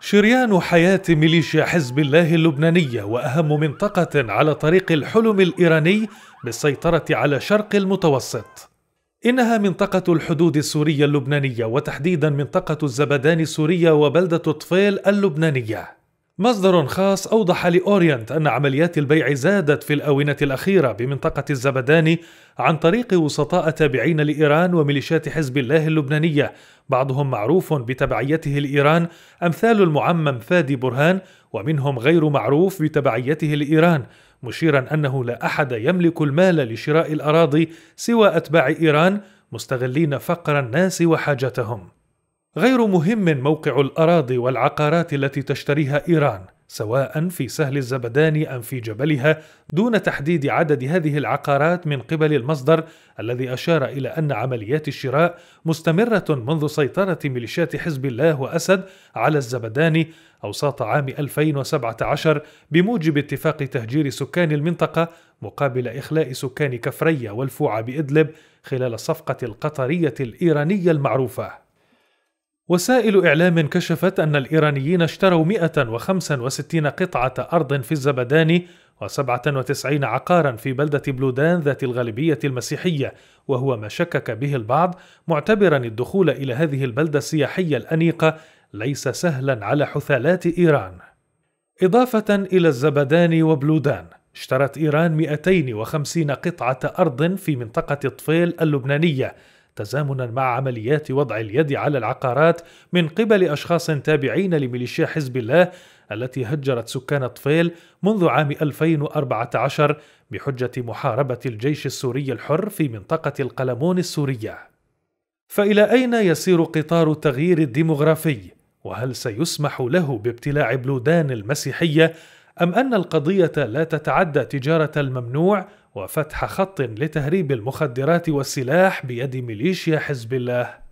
شريان حياة ميليشيا حزب الله اللبنانية وأهم منطقة على طريق الحلم الإيراني بالسيطرة على شرق المتوسط إنها منطقة الحدود السورية اللبنانية وتحديدا منطقة الزبدان السورية وبلدة طفيل اللبنانية مصدر خاص أوضح لأورينت أن عمليات البيع زادت في الآونة الأخيرة بمنطقة الزبداني عن طريق وسطاء تابعين لإيران وميليشيات حزب الله اللبنانية بعضهم معروف بتبعيته لإيران أمثال المعمم فادي برهان ومنهم غير معروف بتبعيته لإيران مشيرا أنه لا أحد يملك المال لشراء الأراضي سوى أتباع إيران مستغلين فقر الناس وحاجتهم غير مهم موقع الاراضي والعقارات التي تشتريها ايران سواء في سهل الزبدان ام في جبلها دون تحديد عدد هذه العقارات من قبل المصدر الذي اشار الى ان عمليات الشراء مستمره منذ سيطره ميليشيات حزب الله واسد على الزبدان اوساط عام 2017 بموجب اتفاق تهجير سكان المنطقه مقابل اخلاء سكان كفريه والفوعه بادلب خلال الصفقه القطريه الايرانيه المعروفه وسائل إعلام كشفت أن الإيرانيين اشتروا 165 قطعة أرض في الزبدان و97 عقارا في بلدة بلودان ذات الغالبية المسيحية وهو ما شكك به البعض معتبرا الدخول إلى هذه البلدة السياحية الأنيقة ليس سهلا على حثالات إيران إضافة إلى الزبدان وبلودان اشترت إيران 250 قطعة أرض في منطقة طفيل اللبنانية تزامنا مع عمليات وضع اليد على العقارات من قبل أشخاص تابعين لميليشيا حزب الله التي هجرت سكان طفيل منذ عام 2014 بحجة محاربة الجيش السوري الحر في منطقة القلمون السورية. فإلى أين يسير قطار التغيير الديمغرافي؟ وهل سيسمح له بابتلاع بلودان المسيحية أم أن القضية لا تتعدى تجارة الممنوع وفتح خط لتهريب المخدرات والسلاح بيد ميليشيا حزب الله